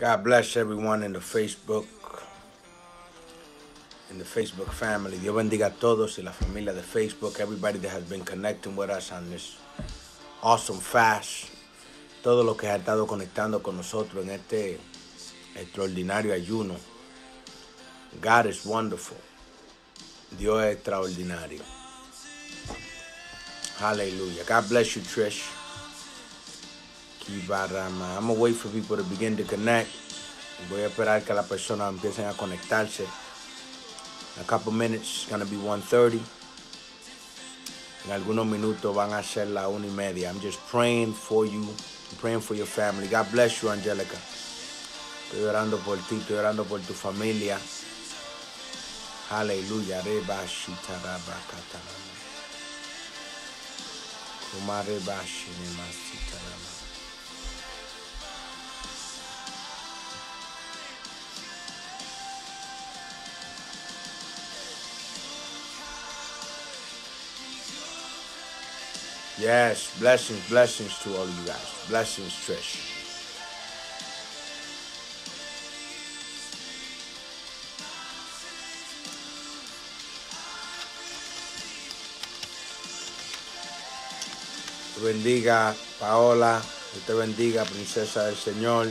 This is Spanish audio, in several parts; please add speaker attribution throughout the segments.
Speaker 1: God bless everyone in the Facebook, in the Facebook family. Dios bendiga a todos y la familia de Facebook, everybody that has been connecting with us on this awesome fast. Todo lo que ha estado conectando con nosotros en este extraordinario ayuno. God is wonderful. Dios es extraordinario. Hallelujah. God bless you, Trish. y para i I'm gonna wait for people to begin to connect. Voy a esperar que las personas empiecen a conectarse. In a couple minutes, it's gonna be 1.30. En algunos minutos van a ser la una y media. I'm just praying for you. I'm praying for your family. God bless you, Angelica. Estoy orando por ti, estoy orando por tu familia. Aleluya. Reba shitaraba katalama. Kumareba shinemastita. Yes, blessings, blessings to all you guys. Blessings, Trish. bendiga, Paola. te bendiga, princesa del Señor.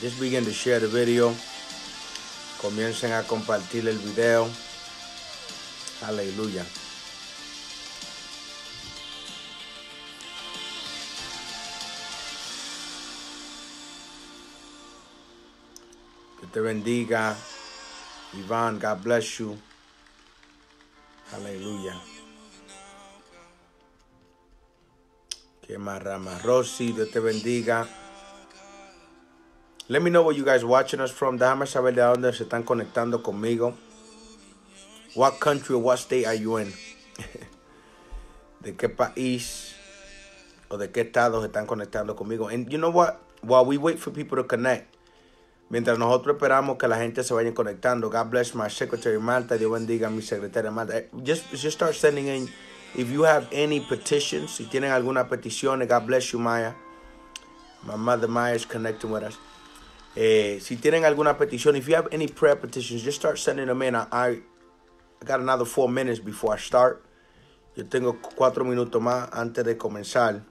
Speaker 1: Just begin to share the video. Comiencen a compartir el video. Aleluya. Que te bendiga. Iván, God bless you. Aleluya. Que marrama. Rosy, Dios te bendiga. Let me know where you guys watching us from. Déjame saber de dónde se están conectando conmigo. What country or what state are you in? de qué país o de qué estado se están conectando conmigo. And you know what? While we wait for people to connect, mientras nosotros esperamos que la gente se vaya conectando, God bless my secretary Malta, Dios bendiga mi secretaria Malta. Just, just start sending in If you have any petitions, si tienen alguna petición, God bless you, Maya. My mother Maya is connecting with us. Eh, si tienen alguna petición, if you have any prayer petitions, just start sending them in. I, I got another four minutes before I start. Yo tengo cuatro minutos más antes de comenzar.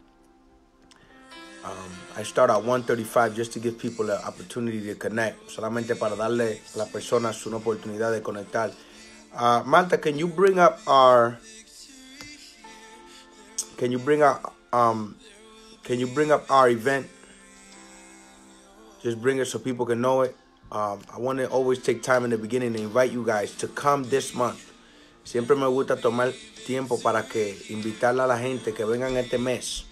Speaker 1: Um, I start at 1:35 just to give people an opportunity to connect. Solamente para darle a las personas una oportunidad de conectar. Uh, Malta, can you bring up our can you bring up um can you bring up our event? Just bring it so people can know it. Um, I want to always take time in the beginning to invite you guys to come this month. Siempre me gusta tomar tiempo para que invitarle a la gente que vengan este mes.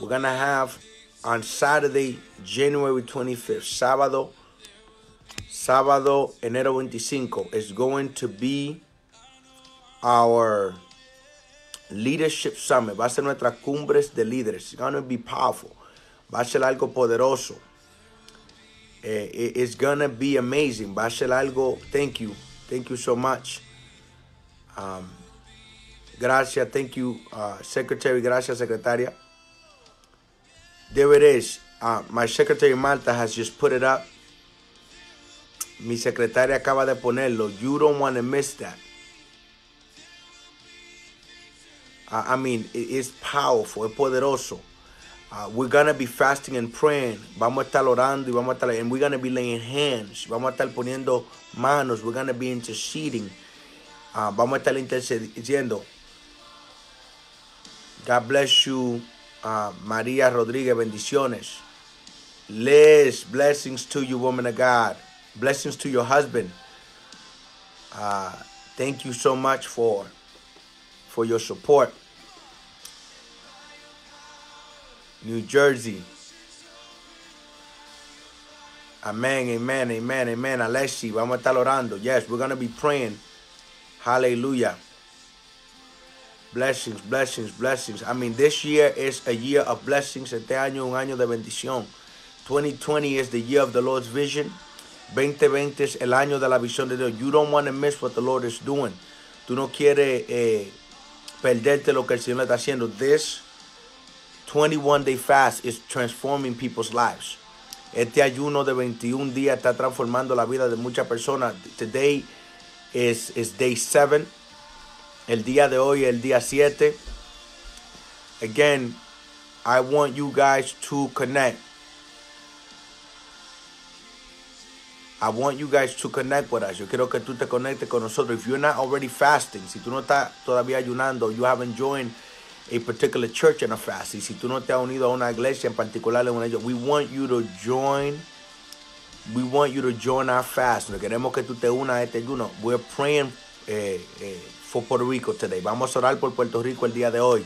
Speaker 1: We're gonna have on Saturday, January 25th, sábado, sábado, enero 25. It's going to be our Leadership Summit. Va a ser nuestra cumbre de líderes. It's gonna be powerful. Va a ser algo poderoso. Eh, it's gonna be amazing. Va a ser algo. Thank you. Thank you so much. Um, gracias. Thank you, uh, Secretary. Gracias, Secretaria. There it is. Uh, my Secretary Malta has just put it up. Mi secretaria acaba de ponerlo. You don't want to miss that. Uh, I mean, it is powerful, es poderoso. Uh, we're gonna be fasting and praying. Vamos a estar orando y vamos a estar, and we're gonna be laying hands. Vamos a estar poniendo manos. We're gonna be interceding. Uh, vamos a estar intercediendo. God bless you, uh, María Rodríguez. Bendiciones. Liz, blessings to you, woman of God. Blessings to your husband. Uh, thank you so much for for your support. New Jersey. Amen, amen, amen, amen. Alexi, vamos a estar orando. Yes, we're going to be praying. Hallelujah. Blessings, blessings, blessings. I mean, this year is a year of blessings. Este año, un año de bendición. 2020 is the year of the Lord's vision. 2020 es el año de la visión de Dios. You don't want to miss what the Lord is doing. Tú no quieres eh, perderte lo que el Señor está haciendo. This 21 day fast is transforming people's lives. Este ayuno de 21 días está transformando la vida de muchas personas. Today is, is day 7. El día de hoy es el día 7. Again, I want you guys to connect. I want you guys to connect with us. Yo quiero que tú te conectes con nosotros. If you're not already fasting, si tú no estás todavía ayunando, you haven't joined a particular church in a fast. si tú no te has unido a una iglesia en particular, en una we want you to join. We want you to join our fast. No queremos que tú te unas a este ayuno. We're praying eh, eh, for Puerto Rico today. Vamos a orar por Puerto Rico el día de hoy.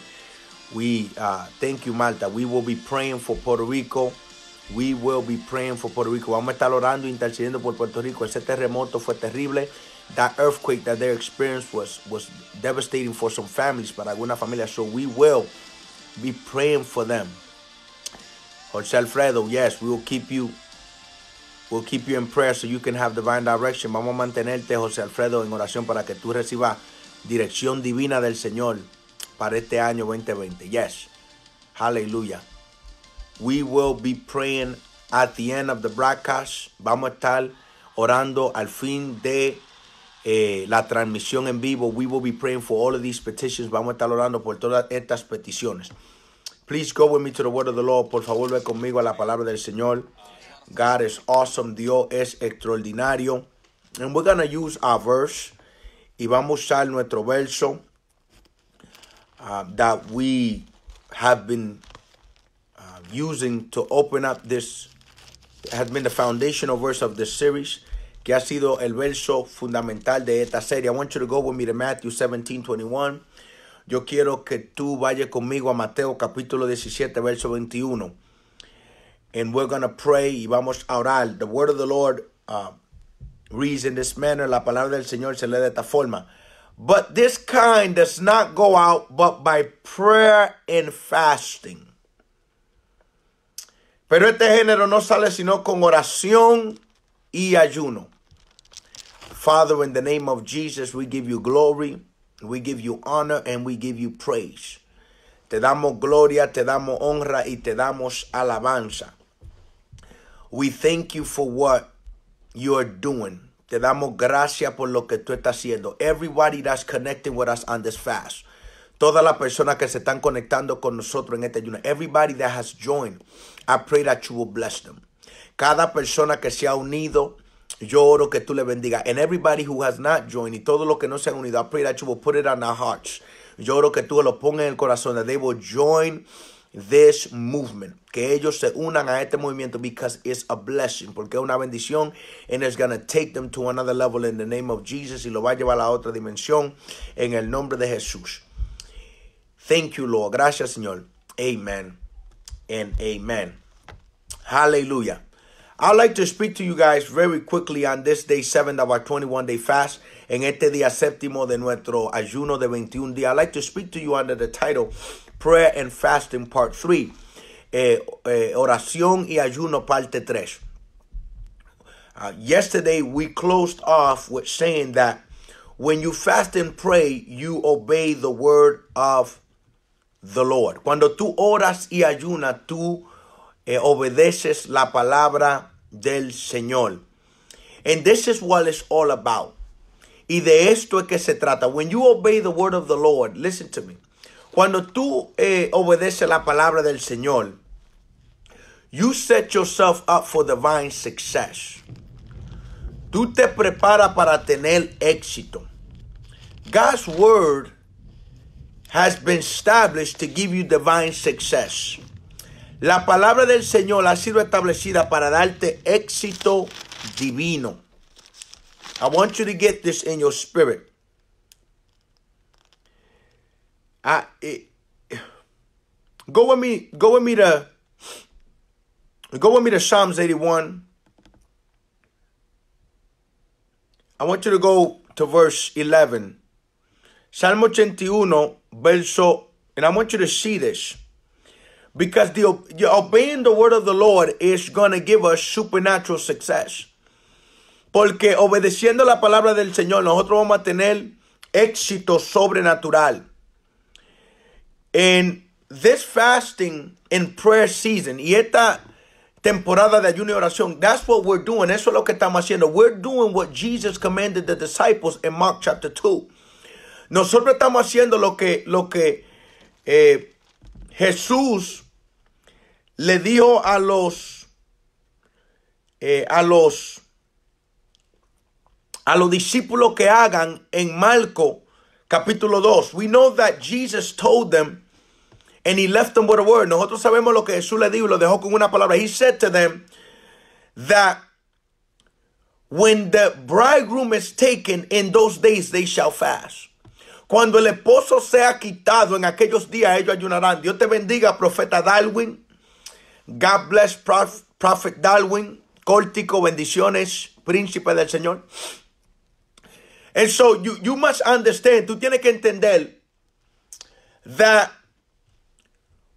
Speaker 1: We uh, thank you, Malta. We will be praying for Puerto Rico. We will be praying for Puerto Rico. Vamos a estar orando e intercediendo por Puerto Rico. Ese terremoto fue terrible. That earthquake that they experienced was, was devastating for some families, para algunas familias. So we will be praying for them. José Alfredo, yes, we will keep you. We'll keep you in prayer so you can have divine direction. Vamos a mantenerte, José Alfredo, en oración para que tú recibas dirección divina del Señor para este año 2020. Yes. Aleluya. We will be praying at the end of the broadcast. Vamos a estar orando al fin de eh, la transmisión en vivo. We will be praying for all of these petitions. Vamos a estar orando por todas estas peticiones. Please go with me to the word of the Lord. Por favor, ve conmigo a la palabra del Señor. God is awesome. Dios es extraordinario. And we're going to use our verse. Y vamos a usar nuestro verso uh, that we have been using to open up this has been the foundational verse of this series, que ha sido el verso fundamental de esta serie. I want you to go with me to Matthew 17, 21. Yo quiero que tú vayas conmigo a Mateo capítulo 17, verso 21. And we're going pray y vamos a orar. The word of the Lord uh, reads in this manner. La palabra del Señor se lee de esta forma. But this kind does not go out but by prayer and fasting. Pero este género no sale sino con oración y ayuno. Father, in the name of Jesus, we give you glory, we give you honor, and we give you praise. Te damos gloria, te damos honra y te damos alabanza. We thank you for what you are doing. Te damos gracias por lo que tú estás haciendo. Everybody that's connecting with us on this fast. Todas las personas que se están conectando con nosotros en este ayuno. Everybody that has joined. I pray that you will bless them. Cada persona que se ha unido, yo oro que tú le bendiga. And everybody who has not joined, y todo lo que no se han unido, I pray that you will put it on our hearts. Yo oro que tú lo pongas en el corazón, that they will join this movement. Que ellos se unan a este movimiento because it's a blessing, porque es una bendición and it's going to take them to another level in the name of Jesus y lo va a llevar a otra dimensión en el nombre de Jesús. Thank you, Lord. Gracias, Señor. Amen. and amen. Hallelujah. I'd like to speak to you guys very quickly on this day 7 of our 21 day fast, en este día séptimo de nuestro ayuno de 21 días. I'd like to speak to you under the title Prayer and Fasting Part 3, eh, eh, Oración y Ayuno Parte 3. Uh, yesterday, we closed off with saying that when you fast and pray, you obey the word of the Lord. Cuando tú oras y ayunas, tú eh, obedeces la palabra del Señor. And this is what it's all about. Y de esto es que se trata. When you obey the word of the Lord, listen to me. Cuando tú eh, obedeces la palabra del Señor, you set yourself up for divine success. Tú te preparas para tener éxito. God's word has been established to give you divine success. La palabra del Señor ha sido establecida para darte éxito divino. I want you to get this in your spirit. I it, go with me go with me to go with me to Psalms 81. I want you to go to verse 11. Salmo 81 verso, and I want you to see this because the obeying the word of the Lord is going to give us supernatural success. Porque obedeciendo la palabra del Señor, nosotros vamos a tener éxito sobrenatural. En this fasting and prayer season, y esta temporada de ayuno y oración, that's what we're doing. Eso es lo que estamos haciendo. We're doing what Jesus commanded the disciples in Mark chapter 2. Nosotros estamos haciendo lo que, lo que eh, Jesús le dijo a los, eh, a los, a los discípulos que hagan en Marco capítulo 2. We know that Jesus told them and he left them with a word. Nosotros sabemos lo que Jesús le dijo lo dejó con una palabra. He said to them that when the bridegroom is taken in those days they shall fast. Cuando el esposo sea quitado en aquellos días, ellos ayunarán. Dios te bendiga, profeta Darwin. God bless Prophet Darwin. Córtico, bendiciones, príncipe del Señor. And so you, you must understand, tú tienes que entender that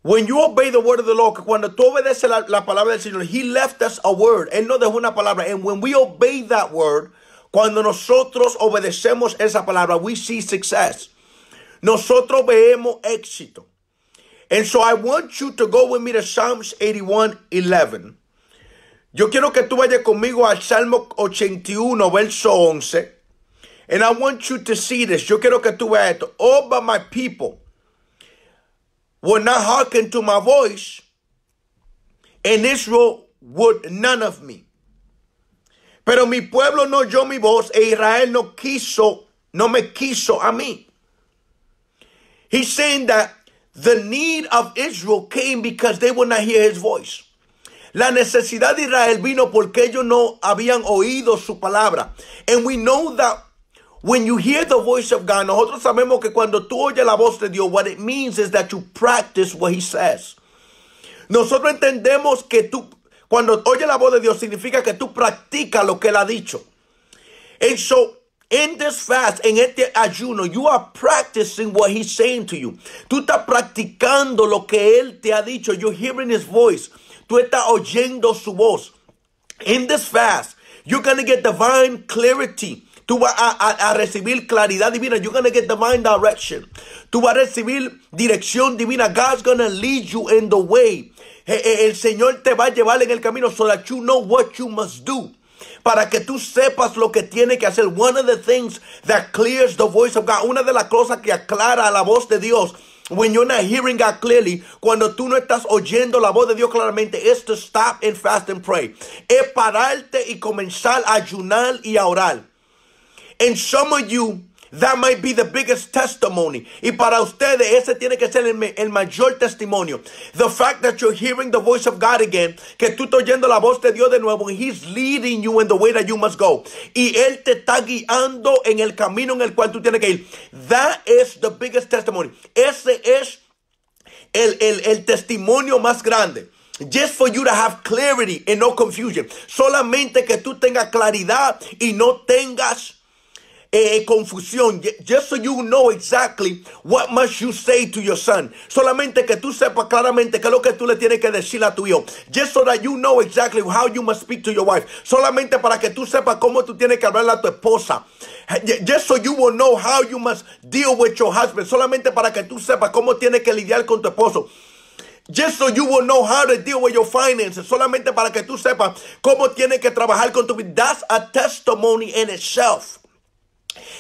Speaker 1: when you obey the word of the Lord, cuando tú obedeces la, palabra del Señor, He left us a word. Él nos dejó una palabra. And when we obey that word, Cuando nosotros obedecemos esa palabra, we see success. Nosotros vemos éxito. And so I want you to go with me to Psalms 81, 11. Yo quiero que tú vayas conmigo al Salmo 81, verso 11. And I want you to see this. Yo quiero que tú veas esto. All oh, but my people would not hearken to my voice, and Israel would none of me. Pero mi pueblo no oyó mi voz e Israel no quiso, no me quiso a mí. He's saying that the need of Israel came because they would not hear his voice. La necesidad de Israel vino porque ellos no habían oído su palabra. And we know that when you hear the voice of God, nosotros sabemos que cuando tú oyes la voz de Dios, what it means is that you practice what he says. Nosotros entendemos que tú cuando oye la voz de Dios significa que tú practicas lo que Él ha dicho. And so, in this fast, en este ayuno, you are practicing what He's saying to you. Tú estás practicando lo que Él te ha dicho. You're hearing His voice. Tú estás oyendo su voz. In this fast, you're going to get divine clarity. Tú vas a, a, recibir claridad divina. You're going to get divine direction. Tú vas a recibir dirección divina. God's going to lead you in the way eh, eh, el Señor te va a llevar en el camino so that you know what you must do. Para que tú sepas lo que tiene que hacer. One of the things that clears the voice of God. Una de las cosas que aclara la voz de Dios. When you're not hearing God clearly, cuando tú no estás oyendo la voz de Dios claramente, es to stop and fast and pray. Es pararte y comenzar a ayunar y a orar. And some of you That might be the biggest testimony. Y para ustedes ese tiene que ser el, mayor testimonio. The fact that you're hearing the voice of God again, que tú estás oyendo la voz de Dios de nuevo, and He's leading you in the way that you must go. Y Él te está guiando en el camino en el cual tú tienes que ir. That is the biggest testimony. Ese es el, el testimonio más grande. Just for you to have clarity and no confusion. Solamente que tú tengas claridad y no tengas eh, confusión. Just so you know exactly what must you say to your son. Solamente que tú sepas claramente Que es lo que tú le tienes que decir a tu hijo. Just so that you know exactly how you must speak to your wife. Solamente para que tú sepas cómo tú tienes que hablar a tu esposa. Just so you will know how you must deal with your husband. Solamente para que tú sepas cómo tienes que lidiar con tu esposo. Just so you will know how to deal with your finances. Solamente para que tú sepas cómo tienes que trabajar con tu vida. That's a testimony in itself.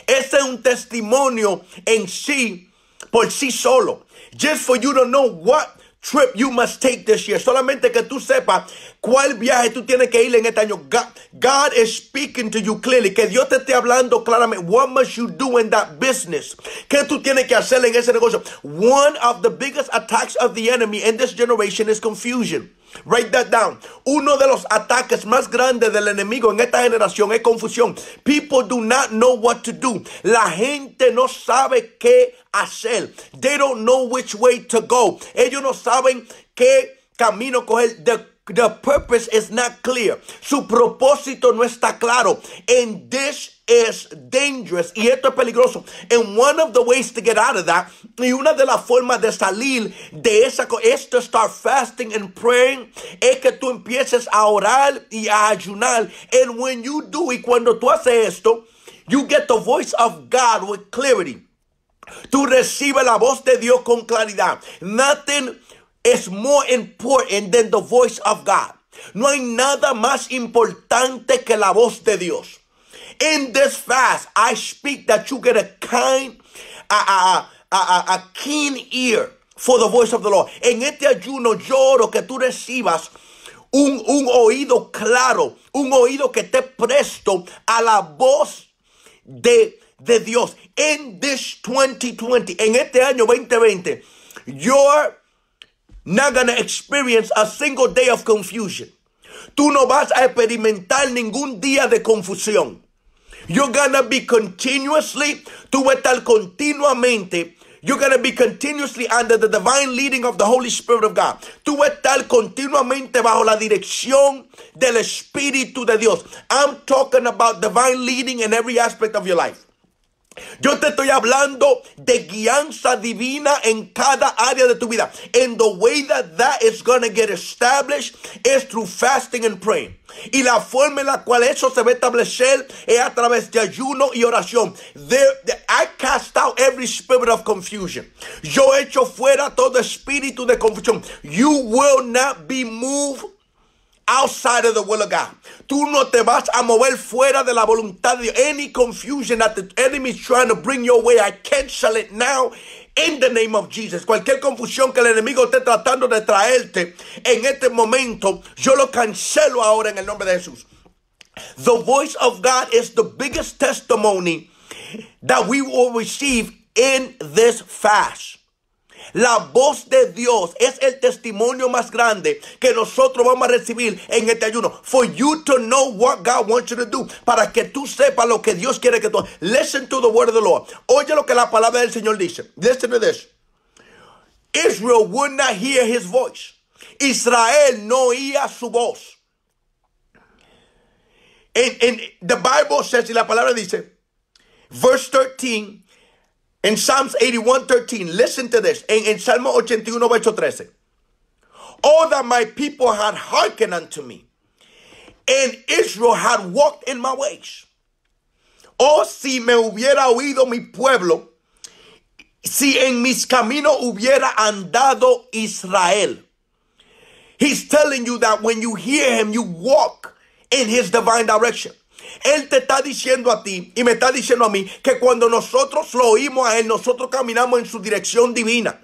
Speaker 1: Ese es un testimonio en sí, por sí solo. Just for you to know what trip you must take this year. Solamente que tú sepas cuál viaje tú tienes que ir en este año. God, God, is speaking to you clearly. Que Dios te esté hablando claramente. What must you do in that business? ¿Qué tú tienes que hacer en ese negocio? One of the biggest attacks of the enemy in this generation is confusion. Write that down. Uno de los ataques más grandes del enemigo en esta generación es confusión. People do not know what to do. La gente no sabe qué hacer. They don't know which way to go. Ellos no saben qué camino coger. The purpose is not clear. Su propósito no está claro. And this is dangerous. Y esto es peligroso. And one of the ways to get out of that, y una de las formas de salir de esa es to start fasting and praying, es que tú empieces a orar y a ayunar. And when you do, y cuando tú haces esto, you get the voice of God with clarity. Tú recibes la voz de Dios con claridad. Nothing is more important than the voice of God. No hay nada más importante que la voz de Dios. In this fast, I speak that you get a kind, a, a, a, a keen ear for the voice of the Lord. En este ayuno lloro que tú recibas un, un oído claro, un oído que esté presto a la voz de, de Dios. In this 2020, en este año 2020, your not gonna experience a single day of confusion. Tú no vas a experimentar ningún día de confusión. You're gonna be continuously, tú vas a estar continuamente you're going to be continuously under the divine leading of the Holy Spirit of God. Tú vas a estar continuamente bajo la dirección del Espíritu de Dios. I'm talking about divine leading in every aspect of your life. Yo te estoy hablando de guianza divina en cada área de tu vida. And the way that that is going to get established is through fasting and praying. Y la forma en la cual eso se va a establecer es a través de ayuno y oración. There, I cast out every spirit of confusion. Yo echo fuera todo espíritu de confusión. You will not be moved outside of the will of God. Tú no te vas a mover fuera de la voluntad de Any confusion that the enemy is trying to bring your way, I cancel it now. In the name of Jesus, cualquier confusión que el enemigo esté tratando de traerte en este momento, yo lo cancelo ahora en el nombre de Jesús. The voice of God is the biggest testimony that we will receive in this fast. La voz de Dios es el testimonio más grande que nosotros vamos a recibir en este ayuno. For you to know what God wants you to do. Para que tú sepas lo que Dios quiere que tú Listen to the word of the Lord. Oye lo que la palabra del Señor dice. Listen to this. Israel would not hear his voice. Israel no oía su voz. And, the Bible says, y la palabra dice, verse 13. In Psalms 81 13, listen to this. In, in Psalm 81, verse 13. Oh, that my people had hearkened unto me, and Israel had walked in my ways. Oh, si me hubiera oído mi pueblo, si en mis caminos hubiera andado Israel. He's telling you that when you hear him, you walk in his divine direction. Él te está diciendo a ti y me está diciendo a mí que cuando nosotros lo oímos a Él, nosotros caminamos en su dirección divina.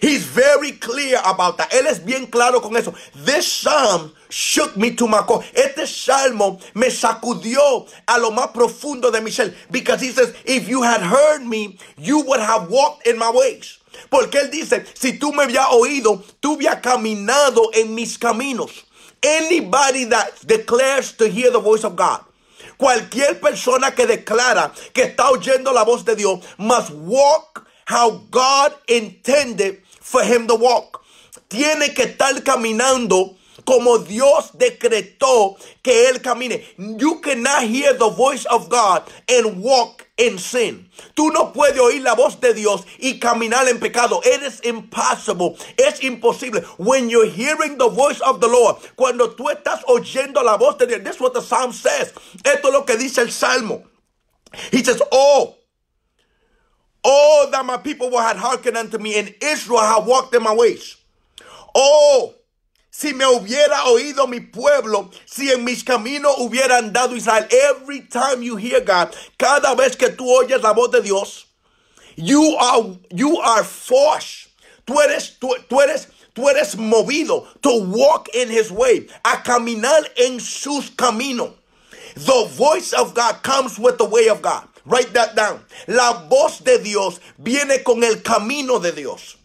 Speaker 1: He's very clear about that. Él es bien claro con eso. This psalm shook me to my core. Este salmo me sacudió a lo más profundo de mi ser. Because if you had heard me, you would have walked in my ways. Porque él dice, si tú me hubieras oído, tú hubieras caminado en mis caminos. Anybody that declares to hear the voice of God. Cualquier persona que declara que está oyendo la voz de Dios must walk how God intended for him to walk. Tiene que estar caminando como Dios decretó que él camine. You cannot hear the voice of God and walk en sin. Tú no puedes oír la voz de Dios y caminar en pecado. It is impossible. Es imposible. When you're hearing the voice of the Lord, cuando tú estás oyendo la voz de Dios, this is what the Psalm says. Esto es lo que dice el Salmo. He says, Oh, oh, that my people were had hearkened unto me, and Israel have walked in my ways. Oh, si me hubiera oído mi pueblo, si en mis caminos hubiera andado Israel, every time you hear God, cada vez que tú oyes la voz de Dios, you are, you are forced. Tú eres, tú, tú eres, tú eres movido to walk in his way, a caminar en sus caminos. The voice of God comes with the way of God. Write that down. La voz de Dios viene con el camino de Dios.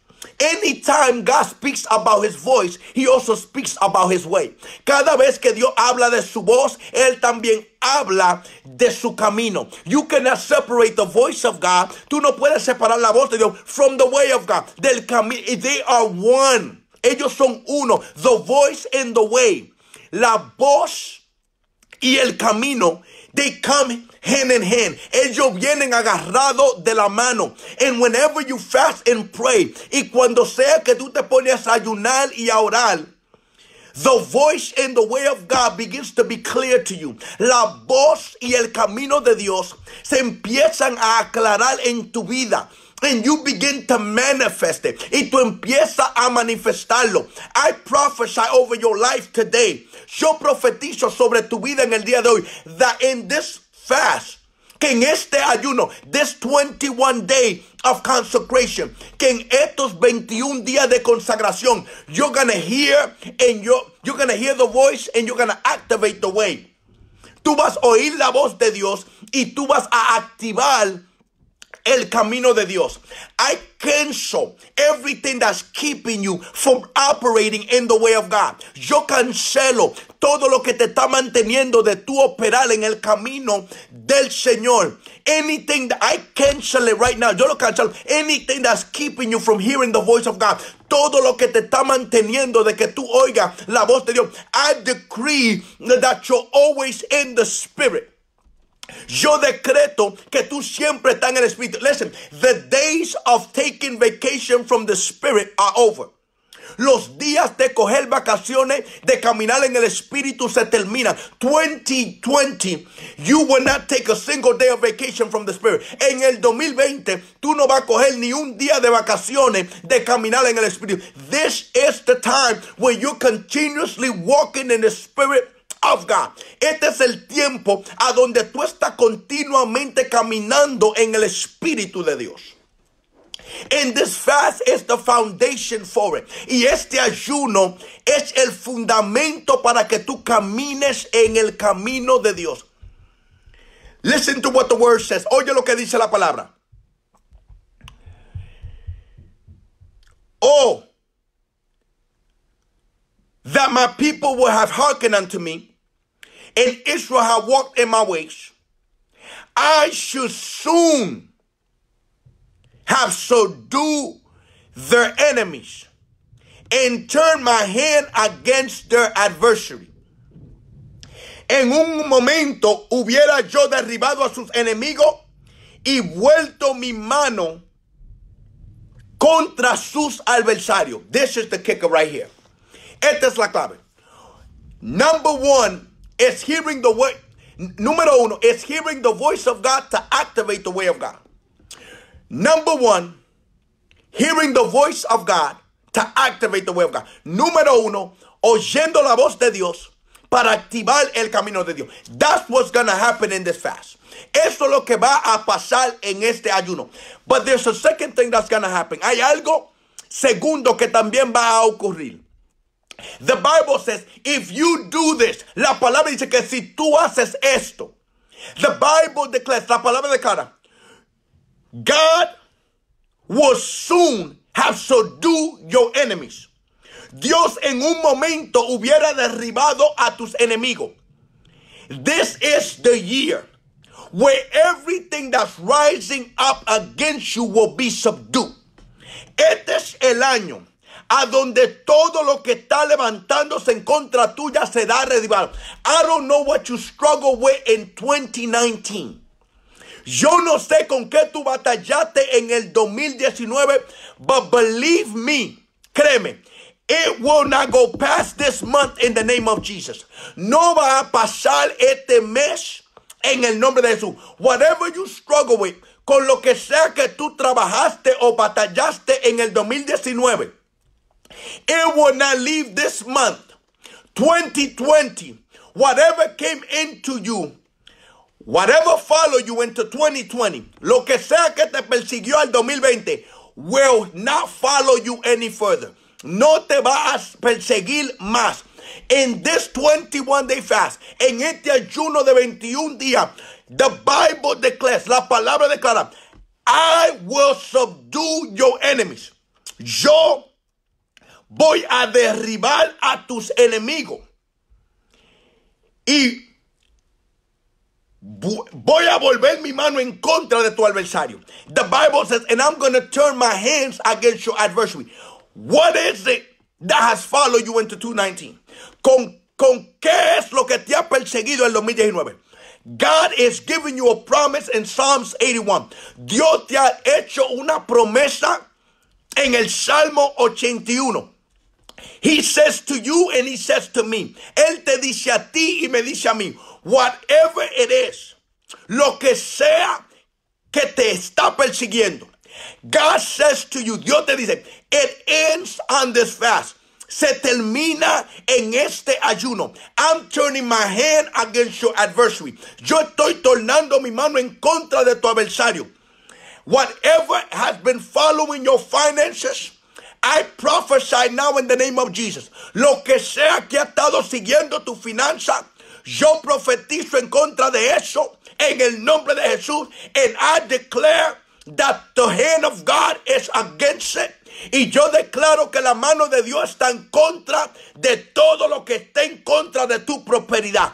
Speaker 1: Anytime God speaks about his voice, he also speaks about his way. Cada vez que Dios habla de su voz, él también habla de su camino. You cannot separate the voice of God. Tú no puedes separar la voz de Dios from the way of God, del camino. They are one. Ellos son uno. The voice and the way. La voz y el camino They come hand in hand. Ellos vienen agarrados de la mano. And whenever you fast and pray, y cuando sea que tú te pones a ayunar y a orar, The voice and the way of God begins to be clear to you. La voz y el camino de Dios se empiezan a aclarar en tu vida and you begin to manifest it. Y tú empiezas a manifestarlo. I prophesy over your life today. Yo profetizo sobre tu vida en el día de hoy. That in this fast, que en este ayuno, this 21 day of consecration, que en estos 21 días de consagración, you're gonna hear and you're, you're gonna hear the voice and you're gonna activate the way. Tú vas a oír la voz de Dios y tú vas a activar el camino de Dios. I cancel everything that's keeping you from operating in the way of God. Yo cancelo todo lo que te está manteniendo de tu operar en el camino del Señor. Anything that I cancel it right now. Yo lo cancelo. Anything that's keeping you from hearing the voice of God. Todo lo que te está manteniendo de que tú oiga la voz de Dios. I decree that you're always in the spirit. Yo decreto que tú siempre estás en el Espíritu. Listen, the days of taking vacation from the Spirit are over. Los días de coger vacaciones, de caminar en el Espíritu se terminan. 2020, you will not take a single day of vacation from the Spirit. En el 2020, tú no vas a coger ni un día de vacaciones de caminar en el Espíritu. This is the time where you continuously walking in the Spirit of God. Este es el tiempo a donde tú estás continuamente caminando en el Espíritu de Dios. And this fast is the foundation for it. Y este ayuno es el fundamento para que tú camines en el camino de Dios. Listen to what the word says. Oye lo que dice la palabra. Oh, that my people will have hearkened unto me and Israel have walked in my ways, I should soon have subdued their enemies and turned my hand against their adversary. En un momento hubiera yo derribado a sus enemigos y vuelto mi mano contra sus adversarios. This is the kicker right here. Esta es la clave. Number one, It's hearing the word. Número uno, it's hearing the voice of God to activate the way of God. Number one, hearing the voice of God to activate the way of God. Número uno, oyendo la voz de Dios para activar el camino de Dios. That's what's going happen in this fast. Eso lo que va a pasar en este ayuno. But there's a second thing that's going happen. Hay algo segundo que también va a ocurrir. The Bible says, if you do this, la palabra dice que si tú haces esto, the Bible declares, la palabra declara, God will soon have subdued your enemies. Dios en un momento hubiera derribado a tus enemigos. This is the year where everything that's rising up against you will be subdued. Este es el año a donde todo lo que está levantándose en contra tuya a derribado. I don't know what you struggle with in 2019. Yo no sé con qué tú batallaste en el 2019, but believe me, créeme, It will not go past this month in the name of Jesus. No va a pasar este mes en el nombre de Jesús. Whatever you struggle with, con lo que sea que tú trabajaste o batallaste en el 2019. It will not leave this month, 2020. Whatever came into you, whatever followed you into 2020, lo que sea que te persiguió al 2020, will not follow you any further. No te va a perseguir más. In this 21 day fast, en este ayuno de 21 días, the Bible declares, la palabra declara, I will subdue your enemies. Yo voy a derribar a tus enemigos. Y voy a volver mi mano en contra de tu adversario. The Bible says, and I'm going to turn my hands against your adversary. What is it that has followed you into 219? ¿Con, con qué es lo que te ha perseguido en 2019? God is giving you a promise in Psalms 81. Dios te ha hecho una promesa en el Salmo 81. He says to you and he says to me. Él te dice a ti y me dice a mí. Whatever it is. Lo que sea que te está persiguiendo. God says to you. Dios te dice. It ends on this fast. Se termina en este ayuno. I'm turning my hand against your adversary. Yo estoy tornando mi mano en contra de tu adversario. Whatever has been following your finances I prophesy now in the name of Jesus. Lo que sea que ha estado siguiendo tu finanza, yo profetizo en contra de eso en el nombre de Jesús. And I declare that the hand of God is against it. Y yo declaro que la mano de Dios está en contra de todo lo que está en contra de tu prosperidad.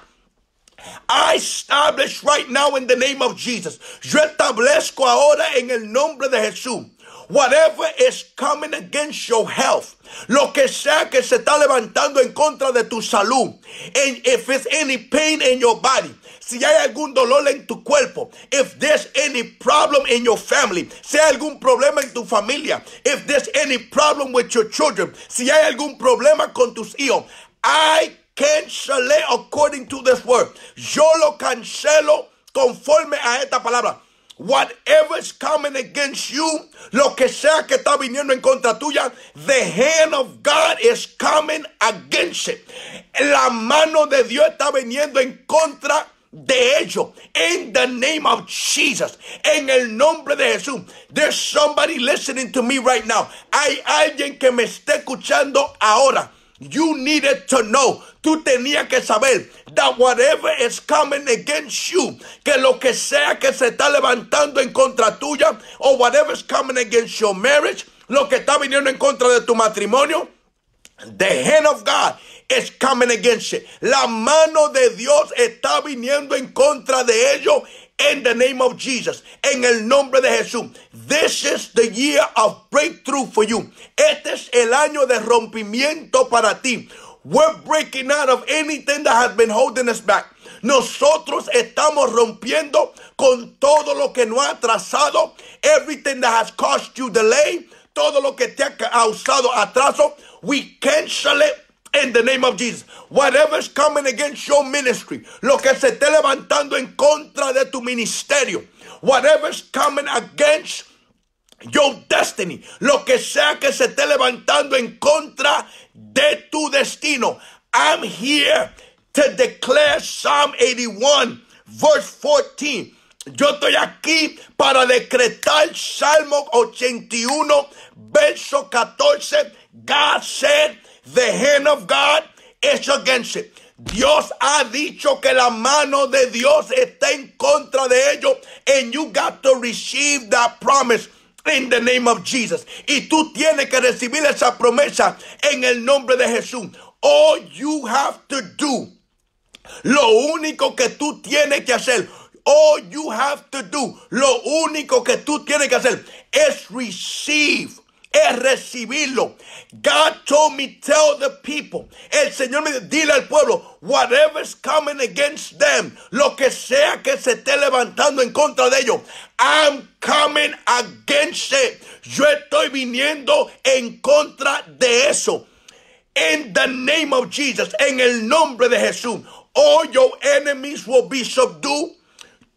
Speaker 1: I establish right now in the name of Jesus. Yo establezco ahora en el nombre de Jesús whatever is coming against your health, lo que sea que se está levantando en contra de tu salud, and if it's any pain in your body, si hay algún dolor en tu cuerpo, if there's any problem in your family, si hay algún problema en tu familia, if there's any problem with your children, si hay algún problema con tus hijos, I cancel according to this word. Yo lo cancelo conforme a esta palabra. Whatever is coming against you, lo que sea que está viniendo en contra tuya, the hand of God is coming against it. La mano de Dios está viniendo en contra de ello. In the name of Jesus. En el nombre de Jesús. There's somebody listening to me right now. Hay alguien que me esté escuchando ahora You needed to know. Tú tenías que saber that whatever is coming against you, que lo que sea que se está levantando en contra tuya, o whatever is coming against your marriage, lo que está viniendo en contra de tu matrimonio, the hand of God is coming against you. La mano de Dios está viniendo en contra de ello in the name of Jesus, en el nombre de Jesús. This is the year of breakthrough for you. Este es el año de rompimiento para ti. We're breaking out of anything that has been holding us back. Nosotros estamos rompiendo con todo lo que no ha atrasado. everything that has caused you delay, todo lo que te ha causado atraso. We cancel it In the name of Jesus, whatever's coming against your ministry, lo que se esté levantando en contra de tu ministerio, whatever's coming against your destiny, lo que sea que se esté levantando en contra de tu destino, I'm here to declare Psalm 81, verse 14. Yo estoy aquí para decretar Salmo 81, verso 14. God said, The hand of God is against it. Dios ha dicho que la mano de Dios está en contra de ellos. And you got to receive that promise in the name of Jesus. Y tú tienes que recibir esa promesa en el nombre de Jesús. All you have to do. Lo único que tú tienes que hacer. All you have to do. Lo único que tú tienes que hacer es receive es recibirlo. God told me, tell the people. El Señor me dile al pueblo, whatever's coming against them, lo que sea que se esté levantando en contra de ellos, I'm coming against it. Yo estoy viniendo en contra de eso. In the name of Jesus, en el nombre de Jesús, all your enemies will be subdued.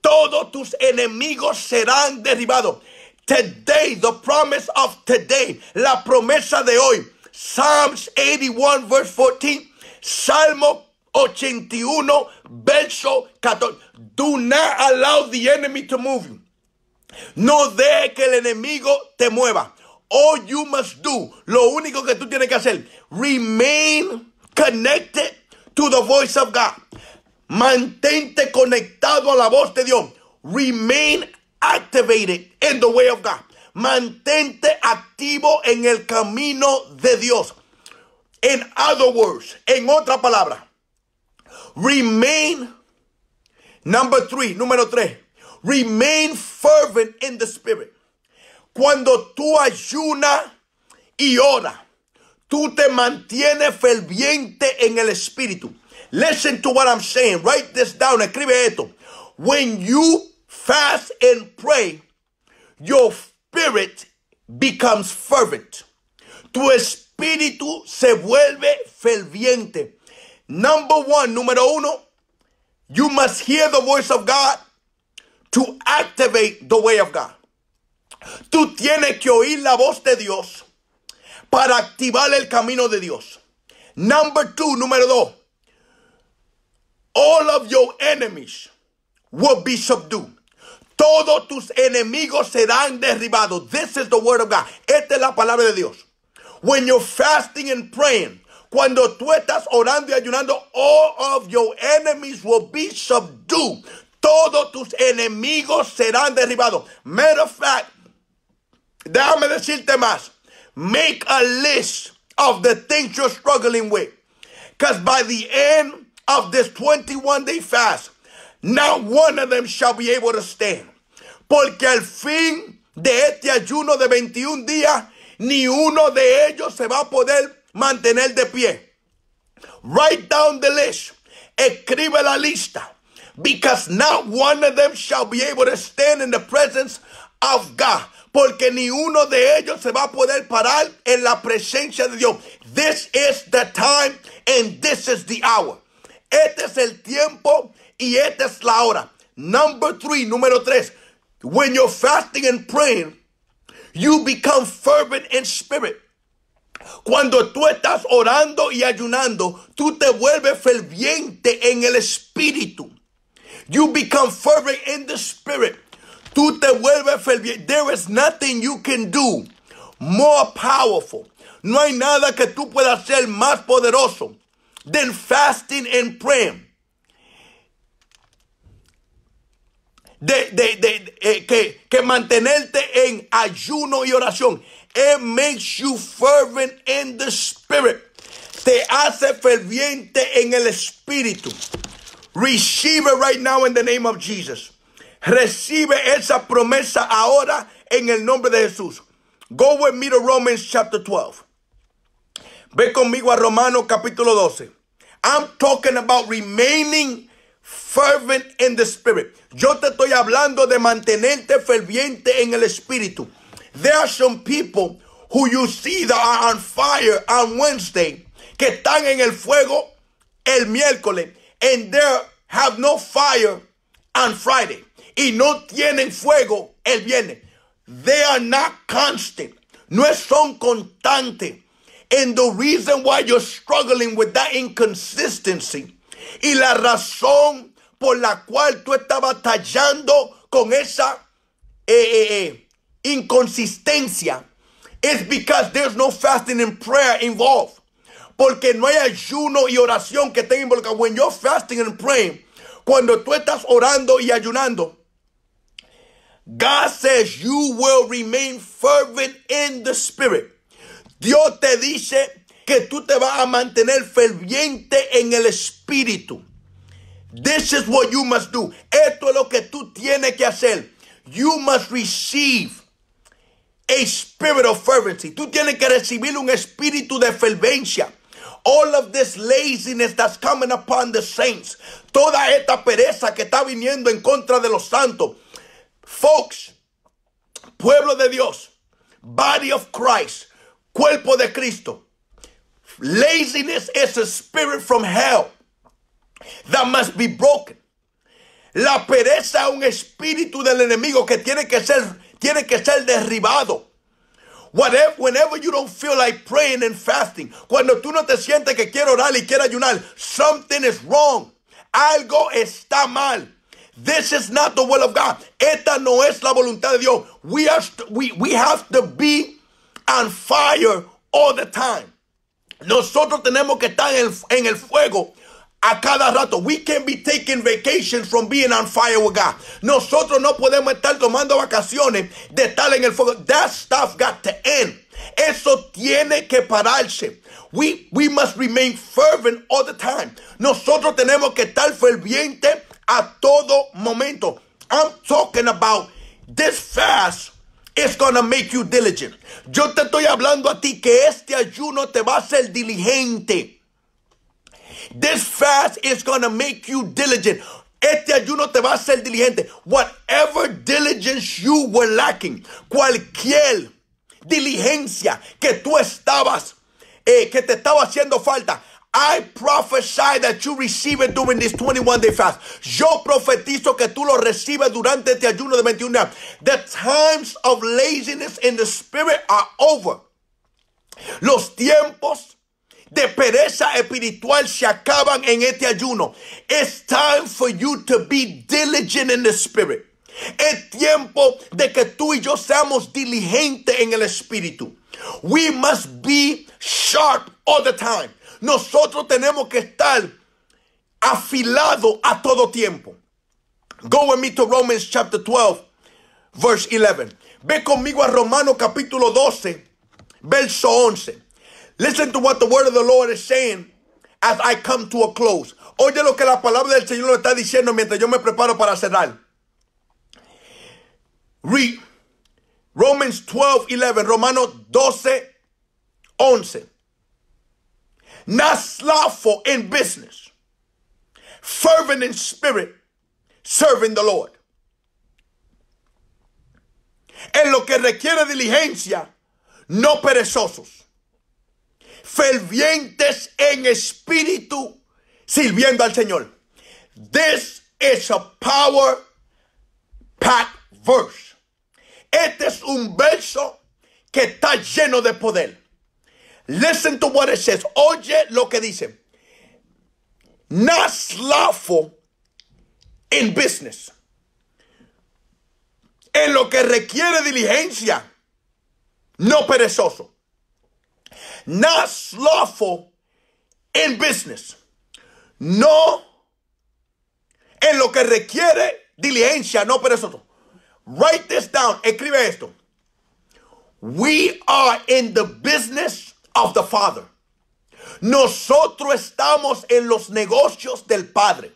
Speaker 1: Todos tus enemigos serán derribados. Today, the promise of today, la promesa de hoy. Psalms 81, verse 14. Salmo 81, verso 14. Do not allow the enemy to move you. No de que el enemigo te mueva. All you must do, lo único que tú tienes que hacer, remain connected to the voice of God. Mantente conectado a la voz de Dios. Remain activated in the way of God. Mantente activo en el camino de Dios. In other words, en otra palabra, remain, number three, número tres, remain fervent in the spirit. Cuando tú ayunas y oras, tú te mantienes ferviente en el espíritu. Listen to what I'm saying. Write this down. Escribe esto. When you fast and pray, your spirit becomes fervent. Tu espíritu se vuelve ferviente. Number one, número uno, you must hear the voice of God to activate the way of God. Tú tienes que oír la voz de Dios para activar el camino de Dios. Number two, número dos. All of your enemies will be subdued. Todos tus enemigos serán derribados. This is the word of God. Esta es la palabra de Dios. When you're fasting and praying, cuando tú estás orando y ayunando, all of your enemies will be subdued. Todos tus enemigos serán derribados. Matter of fact, déjame decirte más. Make a list of the things you're struggling with. Because by the end of this 21 day fast, not one of them shall be able to stand porque al fin de este ayuno de 21 días, ni uno de ellos se va a poder mantener de pie. Write down the list. Escribe la lista. Because not one of them shall be able to stand in the presence of God. Porque ni uno de ellos se va a poder parar en la presencia de Dios. This is the time and this is the hour. Este es el tiempo y esta es la hora. Number three, número tres. When you're fasting and praying, you become fervent in spirit. Cuando tú estás orando y ayunando, tú te vuelves ferviente en el espíritu. You become fervent in the spirit. Tú te vuelves ferviente. There is nothing you can do more powerful. No hay nada que tú puedas hacer más poderoso than fasting and praying. de, eh, que, que mantenerte en ayuno y oración. It makes you fervent in the spirit. Te hace ferviente en el espíritu. Receive right now in the name of Jesus. Recibe esa promesa ahora en el nombre de Jesús. Go with me to Romans chapter 12. Ve conmigo a Romano capítulo 12. I'm talking about remaining fervent in the spirit. Yo te estoy hablando de mantenerte ferviente en el espíritu. There are some people who you see that are on fire on Wednesday, que están en el fuego el miércoles, and they have no fire on Friday, y no tienen fuego el viernes. They are not constant. No son constantes. And the reason why you're struggling with that inconsistency Y la razón por la cual tú estás batallando con esa eh, eh, eh, inconsistencia es because there's no fasting and prayer involved. Porque no hay ayuno y oración que tenga involucrado. When you're fasting and praying, cuando tú estás orando y ayunando, God says you will remain fervent in the spirit. Dios te dice, que tú te vas a mantener ferviente en el espíritu. This is what you must do. Esto es lo que tú tienes que hacer. You must receive a spirit of fervency. Tú tienes que recibir un espíritu de fervencia. All of this laziness that's coming upon the saints. Toda esta pereza que está viniendo en contra de los santos. Folks, pueblo de Dios, body of Christ, cuerpo de Cristo. Laziness is a spirit from hell that must be broken. La pereza es un espíritu del enemigo que tiene que ser, tiene que ser derribado. whenever you don't feel like praying and fasting, cuando tú no te sientes que quiero orar y quiero ayunar, something is wrong. Algo está mal. This is not the will of God. Esta no es la voluntad de Dios. We, we, we have to be on fire all the time. Nosotros tenemos que estar en el, fuego a cada rato. We can be taking vacations from being on fire with God. Nosotros no podemos estar tomando vacaciones de estar en el fuego. That stuff got to end. Eso tiene que pararse. We, we must remain fervent all the time. Nosotros tenemos que estar ferviente a todo momento. I'm talking about this fast gonna make you diligent. Yo te estoy hablando a ti que este ayuno te va a hacer diligente. This fast is gonna make you diligent. Este ayuno te va a hacer diligente. Whatever diligence you were lacking, cualquier diligencia que tú estabas, eh, que te estaba haciendo falta, I prophesy that you receive it during this 21 day fast. Yo profetizo que tú lo recibes durante este ayuno de 21 días. The times of laziness in the spirit are over. Los tiempos de pereza espiritual se acaban en este ayuno. It's time for you to be diligent in the spirit. Es tiempo de que tú y yo seamos diligentes en el espíritu. We must be sharp all the time. nosotros tenemos que estar afilados a todo tiempo. Go with me to Romans chapter 12, verse 11. Ve conmigo a Romano capítulo 12, verso 11. Listen to what the word of the Lord is saying as I come to a close. Oye lo que la palabra del Señor está diciendo mientras yo me preparo para cerrar. Read Romans 12, 11. Romanos 12, 11 not slothful in business, fervent in spirit, serving the Lord. En lo que requiere diligencia, no perezosos, fervientes en espíritu, sirviendo al Señor. This is a power packed verse. Este es un verso que está lleno de poder. Listen to what it says. Oye lo que dice. Not slothful in business. En lo que requiere diligencia. No perezoso. Not slothful in business. No en lo que requiere diligencia, no perezoso. Write this down. Escribe esto. We are in the business of the Father. Nosotros estamos en los negocios del Padre.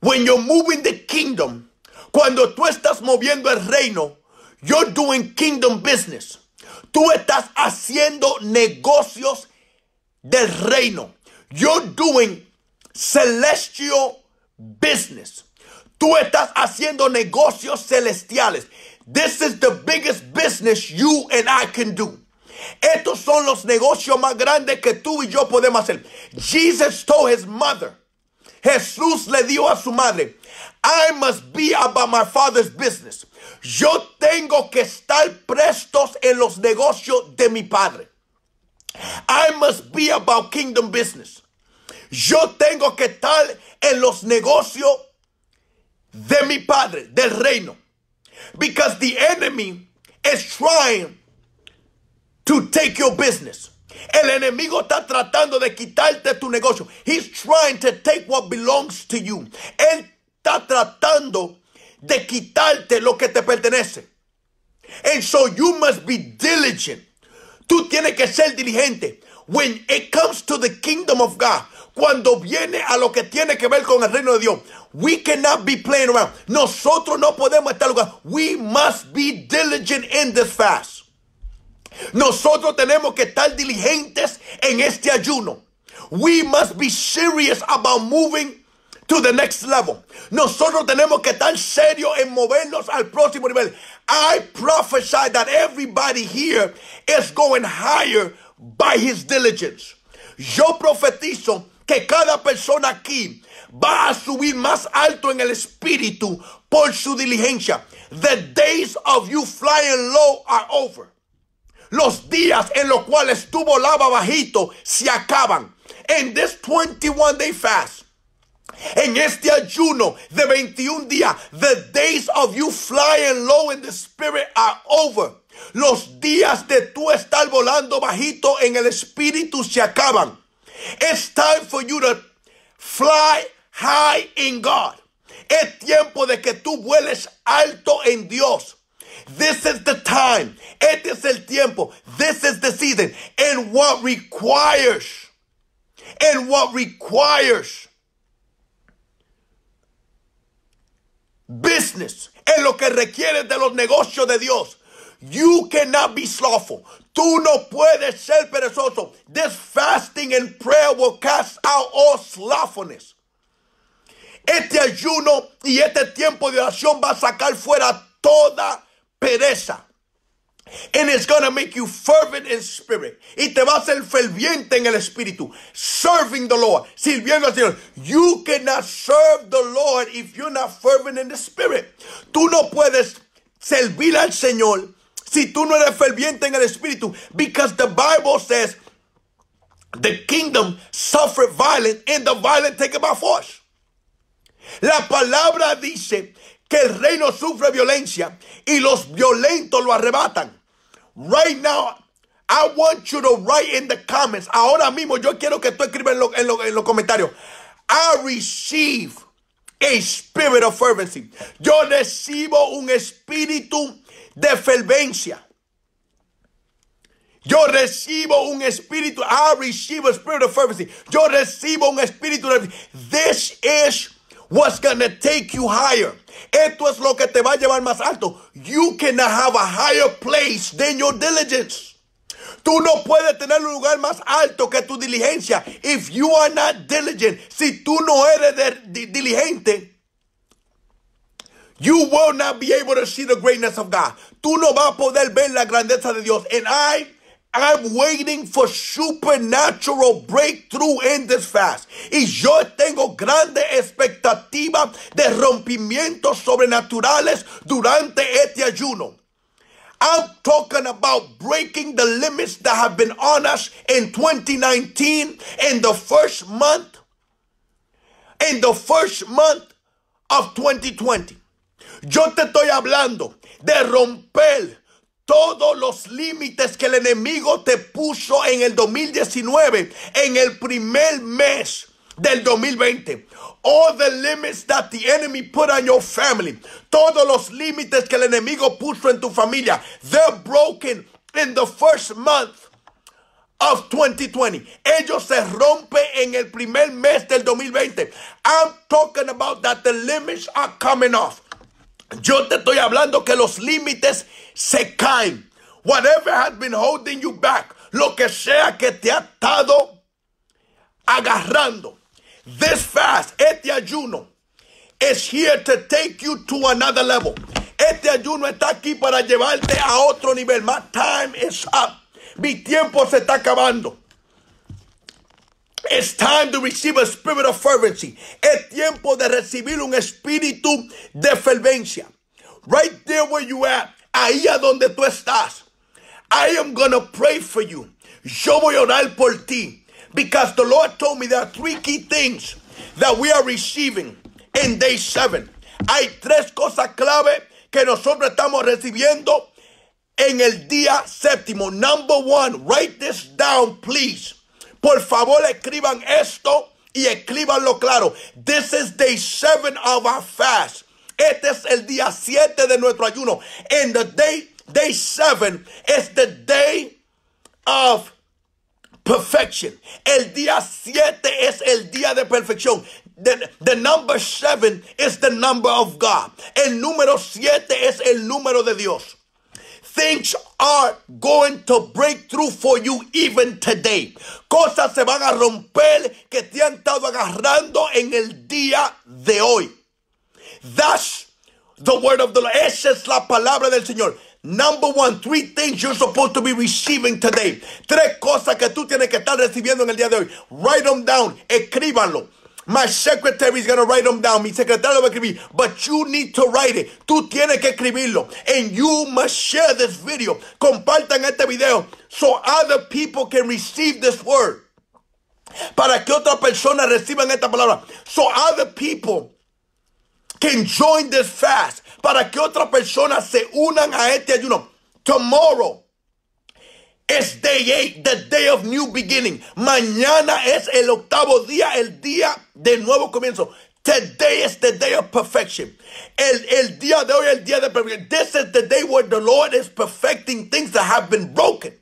Speaker 1: When you're moving the kingdom, cuando tú estás moviendo el reino, you're doing kingdom business. Tú estás haciendo negocios del reino. You're doing celestial business. Tú estás haciendo negocios celestiales. This is the biggest business you and I can do. Estos son los negocios más grandes que tú y yo podemos hacer. Jesus told his mother. Jesús le dio a su madre. I must be about my father's business. Yo tengo que estar prestos en los negocios de mi padre. I must be about kingdom business. Yo tengo que estar en los negocios de mi padre, del reino. Because the enemy is trying to take your business. El enemigo está tratando de quitarte tu negocio. He's trying to take what belongs to you. Él está tratando de quitarte lo que te pertenece. And so you must be diligent. Tú tienes que ser diligente. When it comes to the kingdom of God, cuando viene a lo que tiene que ver con el reino de Dios, we cannot be playing around. Nosotros no podemos estar lugar. We must be diligent in this fast. Nosotros tenemos que estar diligentes en este ayuno. We must be serious about moving to the next level. Nosotros tenemos que estar serios en movernos al próximo nivel. I prophesy that everybody here is going higher by his diligence. Yo profetizo que cada persona aquí va a subir más alto en el espíritu por su diligencia. The days of you flying low are over. Los días en los cuales estuvo volaba bajito se acaban. En this 21 day fast, en este ayuno de 21 días, the days of you flying low in the spirit are over. Los días de tú estar volando bajito en el espíritu se acaban. It's time for you to fly high in God. Es tiempo de que tú vueles alto en Dios. This is the time. Este es el tiempo. This is the season. And what requires, and what requires business, en lo que requiere de los negocios de Dios. You cannot be slothful. Tú no puedes ser perezoso. This fasting and prayer will cast out all slothfulness. Este ayuno y este tiempo de oración va a sacar fuera toda pereza. And it's gonna make you fervent in spirit. Y te va a hacer ferviente en el espíritu. Serving the Lord. Sirviendo al Señor. You cannot serve the Lord if you're not fervent in the spirit. Tú no puedes servir al Señor si tú no eres ferviente en el espíritu. Because the Bible says the kingdom suffered violence and the violence taken by force. La palabra dice el reino sufre violencia y los violentos lo arrebatan. Right now, I want you to write in the comments. Ahora mismo yo quiero que tú escribas en, los comentarios. I receive a spirit of fervency. Yo recibo un espíritu de fervencia. Yo recibo un espíritu. I receive a spirit of fervency. Yo recibo un espíritu de. This is what's gonna take you higher. Esto es lo que te va a llevar más alto. You cannot have a higher place than your diligence. Tú no puedes tener un lugar más alto que tu diligencia. If you are not diligent, si tú no eres diligente, you will not be able to see the greatness of God. Tú no vas a poder ver la grandeza de Dios. And I I'm waiting for supernatural breakthrough in this fast. Y yo tengo grande expectativa de rompimientos sobrenaturales durante este ayuno. I'm talking about breaking the limits that have been on us in 2019 in the first month. In the first month of 2020. Yo te estoy hablando de romper todos los límites que el enemigo te puso en el 2019, en el primer mes del 2020. All the limits that the enemy put on your family. Todos los límites que el enemigo puso en tu familia. They're broken in the first month of 2020. Ellos se rompen en el primer mes del 2020. I'm talking about that the limits are coming off. Yo te estoy hablando que los límites se Whatever has been holding you back, lo que sea que te ha estado agarrando. This fast, este ayuno, is here to take you to another level. Este ayuno está aquí para llevarte a otro nivel. My time is up. Mi tiempo se está acabando. It's time to receive a spirit of fervency. Es tiempo de recibir un espíritu de fervencia. Right there where you are ahí a donde tú estás. I am gonna pray for you. Yo voy a orar por ti. Because the Lord told me there are three key things that we are receiving in day seven. Hay tres cosas clave que nosotros estamos recibiendo en el día séptimo. Number one, write this down, please. Por favor, escriban esto y escribanlo claro. This is day seven of our fast. Este es el día 7 de nuestro ayuno. En the day, day 7 is the day of perfection. El día 7 es el día de perfección. The, number 7 is the number of God. El número 7 es el número de Dios. Things are going to break through for you even today. Cosas se van a romper que te han estado agarrando en el día de hoy. Thus, the word of the Lord. Esa es la palabra del Señor. Number one, three things you're supposed to be receiving today. Tres cosas que tú tienes que estar recibiendo en el día de hoy. Write them down. Escríbalo. My secretary is going to write them down. Mi secretario va a escribir. But you need to write it. Tú tienes que escribirlo. And you must share this video. Compartan este video so other people can receive this word. Para que otras personas reciban esta palabra. So other people can join this fast para que otras personas se unan a este ayuno. Tomorrow es day 8, the day of new beginning. Mañana es el octavo día, el día de nuevo comienzo. Today is the day of perfection. El, el día de hoy, el día de perfección. This is the day where the Lord is perfecting things that have been broken.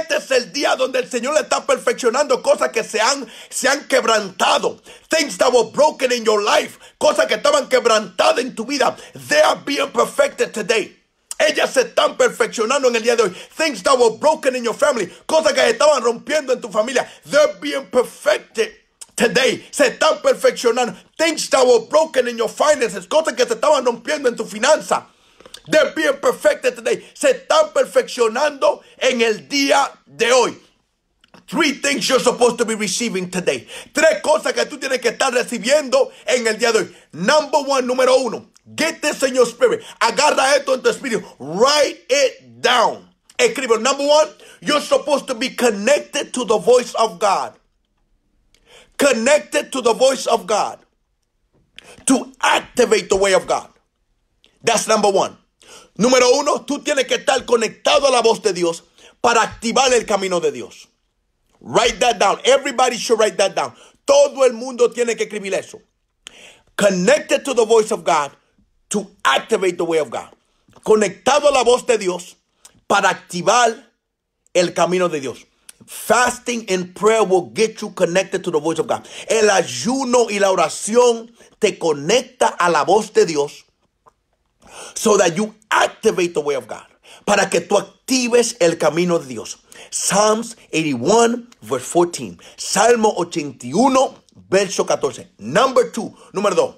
Speaker 1: Este es el día donde el Señor está perfeccionando cosas que se han, se han quebrantado. Things that were broken in your life. Cosas que estaban quebrantadas en tu vida. They are being perfected today. Ellas se están perfeccionando en el día de hoy. Things that were broken in your family. Cosas que estaban rompiendo en tu familia. are being perfected today. Se están perfeccionando. Things that were broken in your finances. Cosas que se estaban rompiendo en tu finanza. they're being perfected today. Se están perfeccionando en el día de hoy. Three things you're supposed to be receiving today. Tres cosas que tú tienes que estar recibiendo en el día de hoy. Number one, número uno. Get this in your spirit. Agarra esto en tu espíritu. Write it down. Escribe. Number one, you're supposed to be connected to the voice of God. Connected to the voice of God. To activate the way of God. That's number one. Número uno, tú tienes que estar conectado a la voz de Dios para activar el camino de Dios. Write that down. Everybody should write that down. Todo el mundo tiene que escribir eso. Connected to the voice of God to activate the way of God. Conectado a la voz de Dios para activar el camino de Dios. Fasting and prayer will get you connected to the voice of God. El ayuno y la oración te conecta a la voz de Dios so that you activate the way of God. Para que tú actives el camino de Dios. Psalms 81, verse 14. Salmo 81, verso 14. Number two, número dos.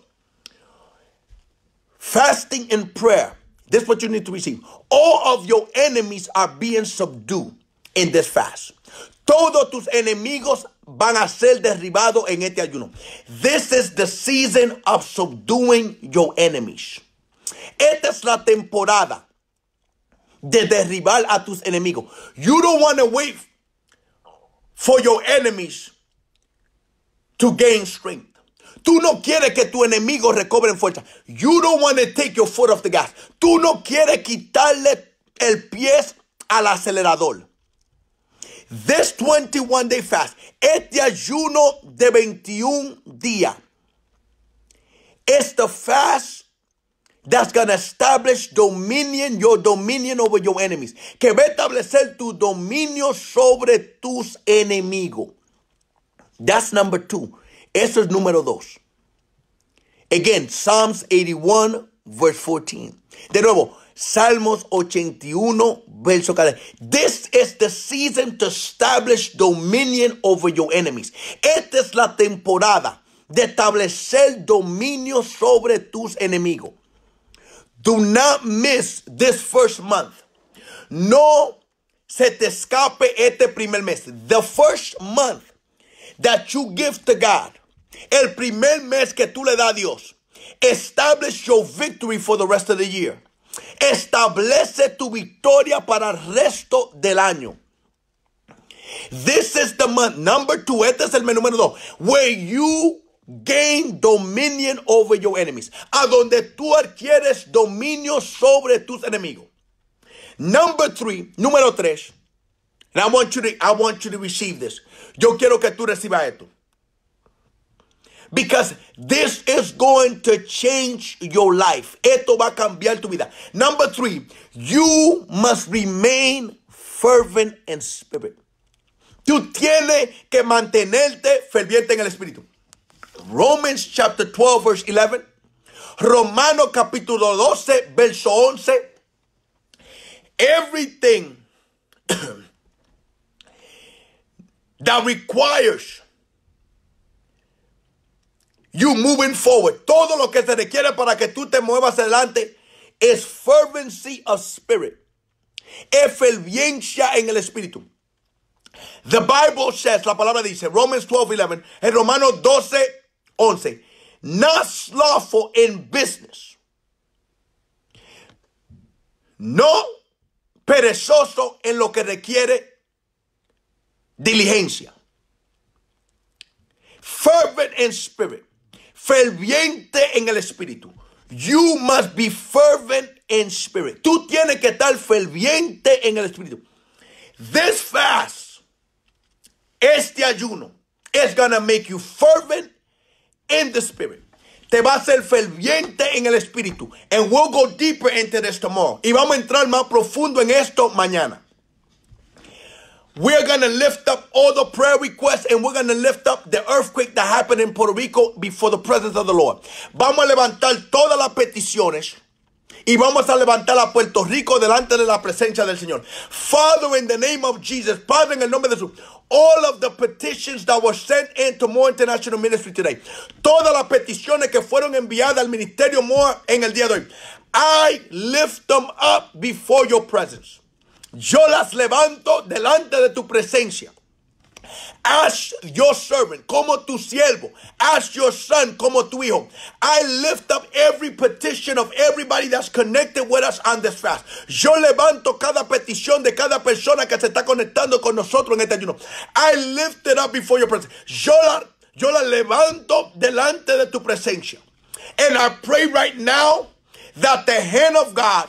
Speaker 1: Fasting and prayer. is what you need to receive. All of your enemies are being subdued in this fast. Todos tus enemigos van a ser derribados en este ayuno. This is the season of subduing your enemies. Esta es la temporada de derribar a tus enemigos. You don't want to wait for your enemies to gain strength. Tú no quieres que tu enemigo recobre fuerza. You don't want to take your foot off the gas. Tú no quieres quitarle el pie al acelerador. This 21 day fast, este ayuno de 21 días, es the fast that's going to establish dominion, your dominion over your enemies. Que va a establecer tu dominio sobre tus enemigos. That's number two. Eso es número dos. Again, Psalms 81, verse 14. De nuevo, Salmos 81, verso 14. This is the season to establish dominion over your enemies. Esta es la temporada de establecer dominio sobre tus enemigos. Do not miss this first month. No se te escape este primer mes. The first month that you give to God. El primer mes que tú le das a Dios. Establish your victory for the rest of the year. Establece tu victoria para el resto del año. This is the month number two. Este es el mes número dos. Where you Gain dominion over your enemies. A donde tú adquieres dominio sobre tus enemigos. Number three, número tres. And I want you to, I want you to receive this. Yo quiero que tú recibas esto. Because this is going to change your life. Esto va a cambiar tu vida. Number three, you must remain fervent in spirit. Tú tienes que mantenerte ferviente en el espíritu. Romans chapter 12 verse 11. Romano capítulo 12 verso 11. Everything that requires you moving forward. Todo lo que se requiere para que tú te muevas adelante es fervency of spirit. Es en el espíritu. The Bible says, la palabra dice, Romans 12, 11, en Romano 12, 11. Not slothful in business. No perezoso en lo que requiere diligencia. Fervent in spirit. Ferviente en el espíritu. You must be fervent in spirit. Tú tienes que estar ferviente en el espíritu. This fast, este ayuno, is gonna make you fervent in the spirit. Te va a ser ferviente en el espíritu. And we'll go deeper into this tomorrow. Y vamos a entrar más profundo en esto mañana. We're going to lift up all the prayer requests and we're going to lift up the earthquake that happened in Puerto Rico before the presence of the Lord. Vamos a levantar todas las peticiones y vamos a levantar a Puerto Rico delante de la presencia del Señor. Father, in the name of Jesus, Padre, en el nombre de Jesús, all of the petitions that were sent into More International Ministry today. Todas las peticiones que fueron enviadas al Ministerio More en el día de hoy. I lift them up before your presence. Yo las levanto delante de tu presencia as your servant, como tu siervo, as your son, como tu hijo. I lift up every petition of everybody that's connected with us on this fast. Yo levanto cada petición de cada persona que se está conectando con nosotros en este ayuno. I lift it up before your presence. Yo la, yo la levanto delante de tu presencia. And I pray right now that the hand of God,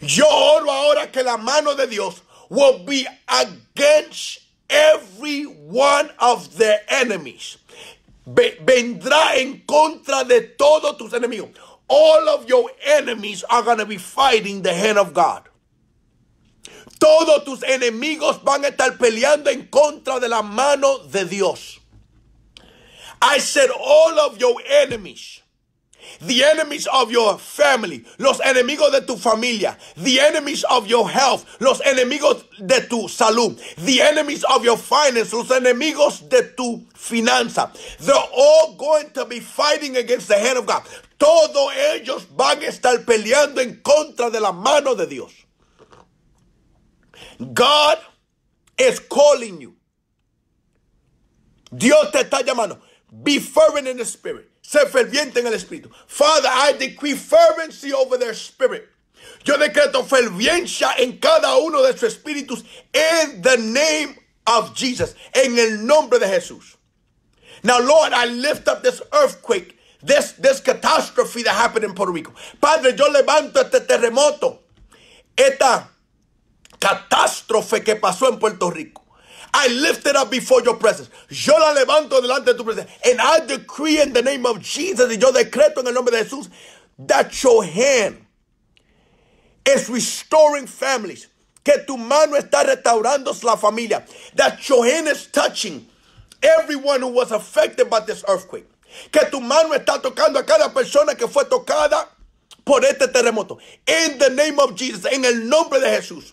Speaker 1: yo oro ahora que la mano de Dios will be against every one of their enemies. vendrá en contra de todos tus enemigos. All of your enemies are going to be fighting the hand of God. Todos tus enemigos van a estar peleando en contra de la mano de Dios. I said all of your enemies The enemies of your family, los enemigos de tu familia, the enemies of your health, los enemigos de tu salud, the enemies of your finances, los enemigos de tu finanza. They're all going to be fighting against the hand of God. Todos ellos van a estar peleando en contra de la mano de Dios. God is calling you. Dios te está llamando. Be fervent in the spirit ferviente en el espíritu. Father, I decree fervency over their spirit. Yo decreto ferviencia en cada uno de sus espíritus in the name of Jesus, en el nombre de Jesús. Now, Lord, I lift up this earthquake, this, this catastrophe that happened in Puerto Rico. Padre, yo levanto este terremoto, esta catástrofe que pasó en Puerto Rico. I lift it up before your presence. Yo la levanto delante de tu presencia. And I decree in the name of Jesus, y yo decreto en el nombre de Jesús, that your hand is restoring families. Que tu mano está restaurando la familia. That your hand is touching everyone who was affected by this earthquake. Que tu mano está tocando a cada persona que fue tocada por este terremoto. In the name of Jesus, en el nombre de Jesús.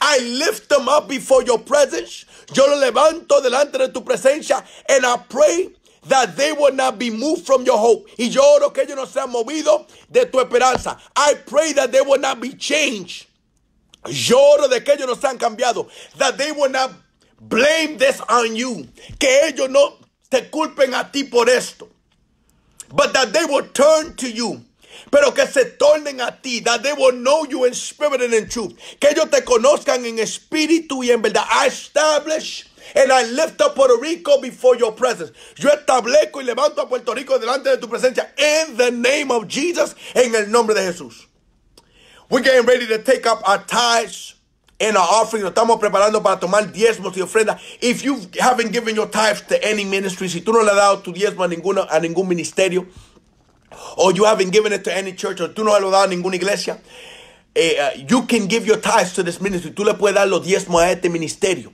Speaker 1: I lift them up before your presence. Yo lo levanto delante de tu presencia. And I pray that they will not be moved from your hope. Y yo que ellos no sean movidos de tu esperanza. I pray that they will not be changed. Yo oro de que ellos no sean cambiados. That they will not blame this on you. Que ellos no se culpen a ti por esto. But that they will turn to you pero que se tornen a ti. That they will know you in spirit and in truth. Que ellos te conozcan en espíritu y en verdad. I establish and I lift up Puerto Rico before your presence. Yo establezco y levanto a Puerto Rico delante de tu presencia. In the name of Jesus. En el nombre de Jesús. We're getting ready to take up our tithes and our offering. Nos estamos preparando para tomar diezmos y ofrendas. If you haven't given your tithes to any ministry, si tú no le has dado tu diezmo a, ninguna a ningún ministerio, or you haven't given it to any church, or tú no lo has dado a ninguna iglesia, eh, uh, you can give your tithes to this ministry. Tú le puedes dar los diezmos a este ministerio.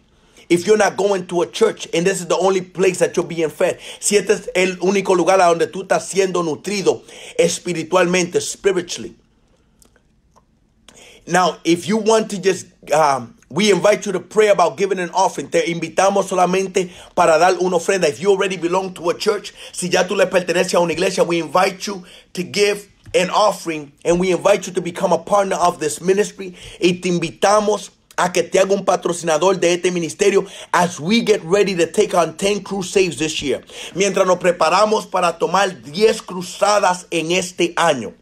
Speaker 1: If you're not going to a church and this is the only place that you're being fed, si este es el único lugar a donde tú estás siendo nutrido espiritualmente, spiritually. Now, if you want to just um, we invite you to pray about giving an offering. Te invitamos solamente para dar una ofrenda. If you already belong to a church, si ya tú le perteneces a una iglesia, we invite you to give an offering and we invite you to become a partner of this ministry. Y te invitamos a que te haga un patrocinador de este ministerio as we get ready to take on 10 crusades this year. Mientras nos preparamos para tomar 10 cruzadas en este año.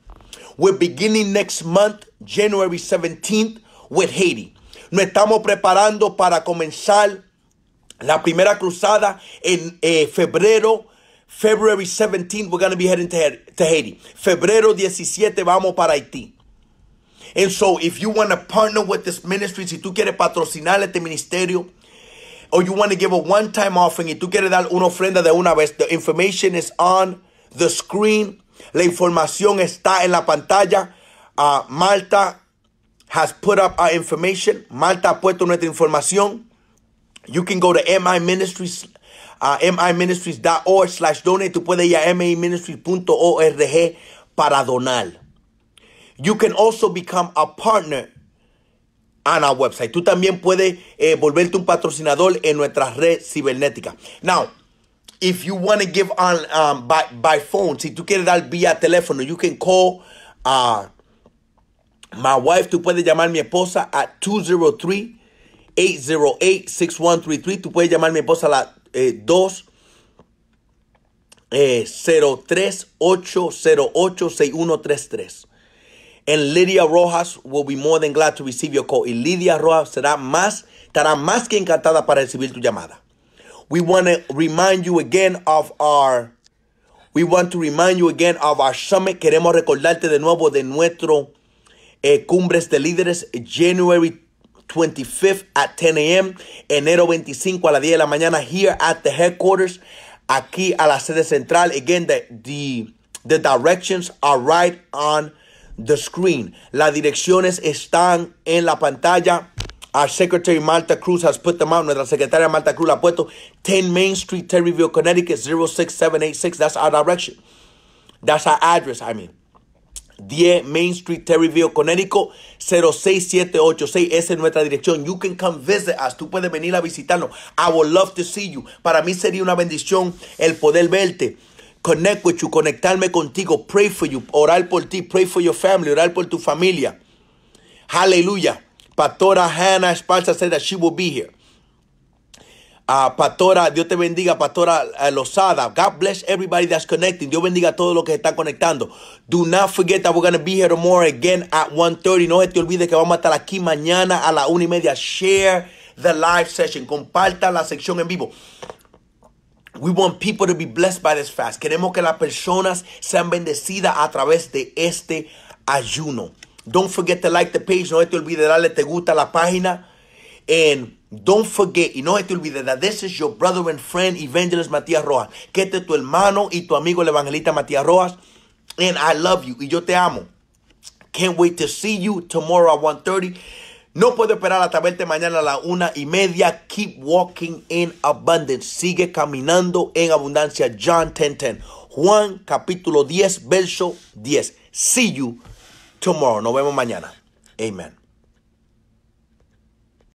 Speaker 1: We're beginning next month, January 17th, with Haiti. Nos estamos preparando para comenzar la primera cruzada en eh, febrero. February 17, we're going to be heading to, Haiti. Febrero 17, vamos para Haití. And so, if you want to partner with this ministry, si tú quieres patrocinar este ministerio, or you want to give a one time offering, y tú quieres dar una ofrenda de una vez, the information is on the screen. La información está en la pantalla. a ah, Malta has put up our information. Malta ha puesto nuestra información. You can go to MI Ministries, uh, miministries.org slash donate. Tú puedes ir a miministries.org para donar. You can also become a partner on our website. Tú también puedes eh, volverte un patrocinador en nuestra red cibernética. Now, if you want to give on um, by, by phone, si tú quieres dar vía teléfono, you can call... Uh, My wife, tú puedes llamar a mi esposa a 203-808-6133. Tú puedes llamar a mi esposa a la eh, 2. Eh, 038086133. And Lydia Rojas will be more than glad to receive your call. Y Lidia Rojas será más, estará más que encantada para recibir tu llamada. We want remind you again of our, we want to remind you again of our summit. Queremos recordarte de nuevo de nuestro eh, cumbres de Líderes, January 25th at 10 a.m., enero 25 a la 10 de la mañana, here at the headquarters, aquí a la sede central. Again, the, the, directions are right on the screen. Las direcciones están en la pantalla. Our Secretary Malta Cruz has put them out. Nuestra secretaria Malta Cruz la ha puesto. 10 Main Street, Terryville, Connecticut, 06786. That's our direction. That's our address, I mean. 10 Main Street, Terryville, Connecticut, 06786. Esa es nuestra dirección. You can come visit us. Tú puedes venir a visitarnos. I would love to see you. Para mí sería una bendición el poder verte. Connect with you, conectarme contigo. Pray for you, orar por ti. Pray for your family, orar por tu familia. Hallelujah. Pastora Hannah Esparza said that she will be here pastora, Dios te bendiga, Pastora uh, Lozada. God bless everybody that's connecting. Dios bendiga a todos los que están conectando. Do not forget that we're going to be here tomorrow again at 1.30. No se te olvide que vamos a estar aquí mañana a la una y media. Share the live session. Comparta la sección en vivo. We want people to be blessed by this fast. Queremos que las personas sean bendecidas a través de este ayuno. Don't forget to like the page. No se te olvide darle te gusta a la página. And Don't forget y no te olvide that this is your brother and friend evangelist Matías Rojas. Que este tu hermano y tu amigo el evangelista Matías Rojas. And I love you y yo te amo. Can't wait to see you tomorrow at 1.30. No puedo esperar hasta verte mañana a la una y media. Keep walking in abundance. Sigue caminando en abundancia. John 10.10. 10. Juan capítulo 10, verso 10. See you tomorrow. Nos vemos mañana. Amen.